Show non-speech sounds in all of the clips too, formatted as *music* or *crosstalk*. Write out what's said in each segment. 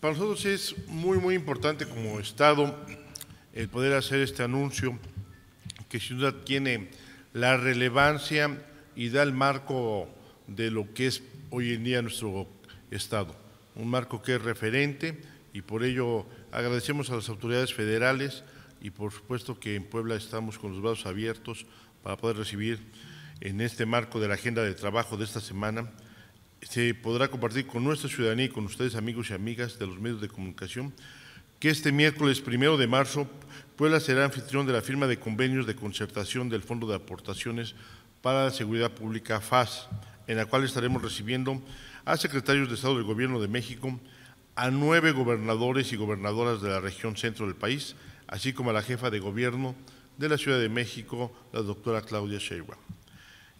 Para nosotros es muy, muy importante como Estado el poder hacer este anuncio que sin duda tiene la relevancia y da el marco de lo que es hoy en día nuestro Estado, un marco que es referente y por ello agradecemos a las autoridades federales y por supuesto que en Puebla estamos con los brazos abiertos para poder recibir en este marco de la agenda de trabajo de esta semana se podrá compartir con nuestra ciudadanía y con ustedes, amigos y amigas de los medios de comunicación, que este miércoles primero de marzo Puebla será anfitrión de la firma de convenios de concertación del Fondo de Aportaciones para la Seguridad Pública FAS, en la cual estaremos recibiendo a secretarios de Estado del Gobierno de México, a nueve gobernadores y gobernadoras de la región centro del país, así como a la jefa de gobierno de la Ciudad de México, la doctora Claudia Sheinbaum.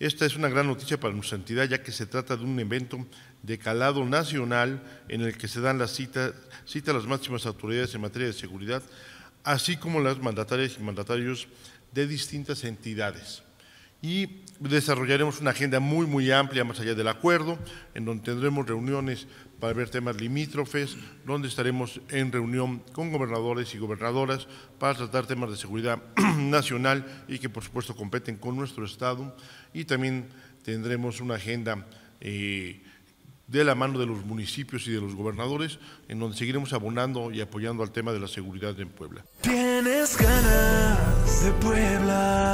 Esta es una gran noticia para nuestra entidad, ya que se trata de un evento de calado nacional en el que se dan las citas a las máximas autoridades en materia de seguridad, así como las mandatarias y mandatarios de distintas entidades y desarrollaremos una agenda muy, muy amplia más allá del acuerdo, en donde tendremos reuniones para ver temas limítrofes, donde estaremos en reunión con gobernadores y gobernadoras para tratar temas de seguridad *clears throat* nacional y que, por supuesto, competen con nuestro Estado. Y también tendremos una agenda eh, de la mano de los municipios y de los gobernadores, en donde seguiremos abonando y apoyando al tema de la seguridad en Puebla. Tienes ganas de Puebla.